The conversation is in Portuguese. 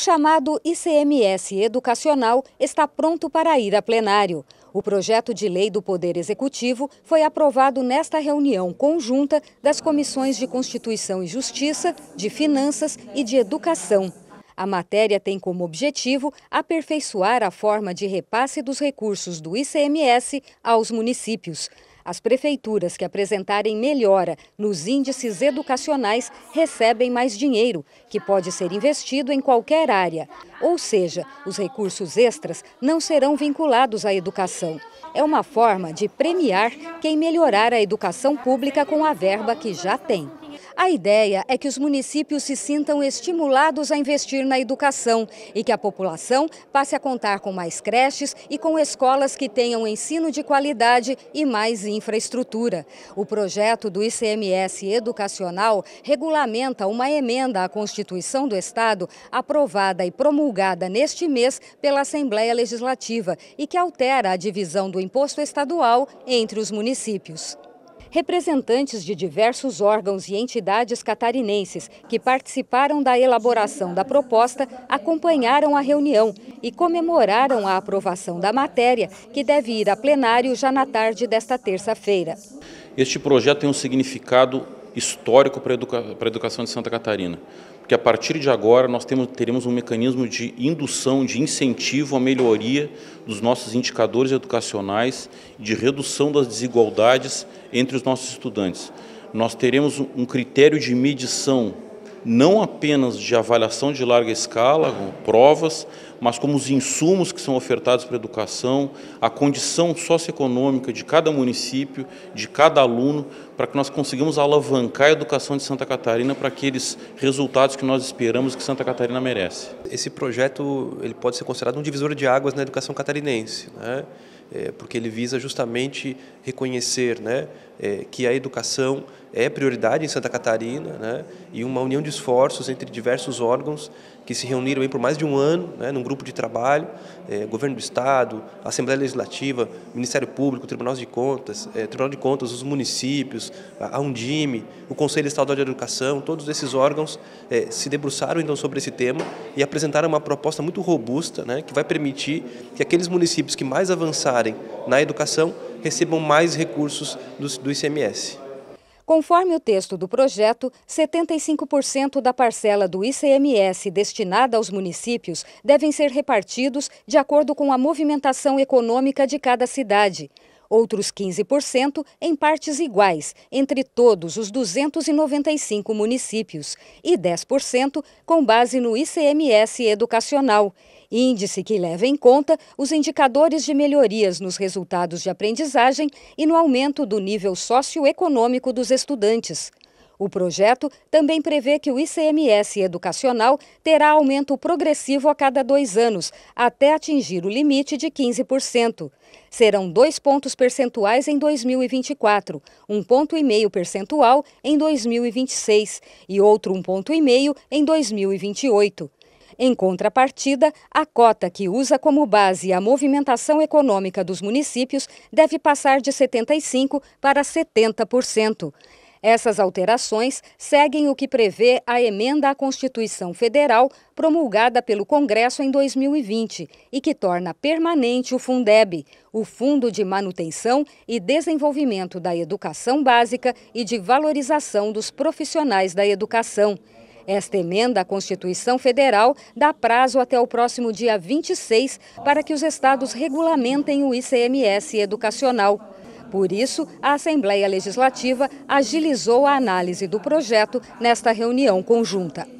chamado ICMS Educacional está pronto para ir a plenário. O projeto de lei do Poder Executivo foi aprovado nesta reunião conjunta das Comissões de Constituição e Justiça, de Finanças e de Educação. A matéria tem como objetivo aperfeiçoar a forma de repasse dos recursos do ICMS aos municípios. As prefeituras que apresentarem melhora nos índices educacionais recebem mais dinheiro, que pode ser investido em qualquer área. Ou seja, os recursos extras não serão vinculados à educação. É uma forma de premiar quem melhorar a educação pública com a verba que já tem. A ideia é que os municípios se sintam estimulados a investir na educação e que a população passe a contar com mais creches e com escolas que tenham ensino de qualidade e mais infraestrutura. O projeto do ICMS Educacional regulamenta uma emenda à Constituição do Estado aprovada e promulgada neste mês pela Assembleia Legislativa e que altera a divisão do imposto estadual entre os municípios representantes de diversos órgãos e entidades catarinenses que participaram da elaboração da proposta acompanharam a reunião e comemoraram a aprovação da matéria, que deve ir a plenário já na tarde desta terça-feira. Este projeto tem um significado histórico para a, educa para a educação de Santa Catarina. Porque a partir de agora nós temos, teremos um mecanismo de indução, de incentivo à melhoria dos nossos indicadores educacionais, de redução das desigualdades entre os nossos estudantes. Nós teremos um critério de medição não apenas de avaliação de larga escala, provas, mas como os insumos que são ofertados para a educação, a condição socioeconômica de cada município, de cada aluno, para que nós consigamos alavancar a educação de Santa Catarina para aqueles resultados que nós esperamos que Santa Catarina merece. Esse projeto ele pode ser considerado um divisor de águas na educação catarinense. Né? é, porque ele visa justamente reconhecer né, é, que a educação é prioridade em Santa Catarina né, e uma união de esforços entre diversos órgãos que se reuniram por mais de um ano né, num grupo de trabalho, é, Governo do Estado, Assembleia Legislativa, Ministério Público, Tribunal de Contas, é, Tribunal de Contas, os municípios, a Undime, o Conselho Estadual de Educação, todos esses órgãos é, se debruçaram então sobre esse tema e apresentaram uma proposta muito robusta né, que vai permitir que aqueles municípios que mais avançaram gastarem na educação recebam mais recursos do, do ICMS. Conforme o texto do projeto, 75% da parcela do ICMS destinada aos municípios devem ser repartidos de acordo com a movimentação econômica de cada cidade outros 15% em partes iguais entre todos os 295 municípios e 10% com base no ICMS educacional, índice que leva em conta os indicadores de melhorias nos resultados de aprendizagem e no aumento do nível socioeconômico dos estudantes. O projeto também prevê que o ICMS educacional terá aumento progressivo a cada dois anos, até atingir o limite de 15%. Serão dois pontos percentuais em 2024, um ponto e meio percentual em 2026 e outro um ponto e meio em 2028. Em contrapartida, a cota que usa como base a movimentação econômica dos municípios deve passar de 75% para 70%. Essas alterações seguem o que prevê a emenda à Constituição Federal promulgada pelo Congresso em 2020 e que torna permanente o Fundeb, o Fundo de Manutenção e Desenvolvimento da Educação Básica e de Valorização dos Profissionais da Educação. Esta emenda à Constituição Federal dá prazo até o próximo dia 26 para que os estados regulamentem o ICMS educacional. Por isso, a Assembleia Legislativa agilizou a análise do projeto nesta reunião conjunta.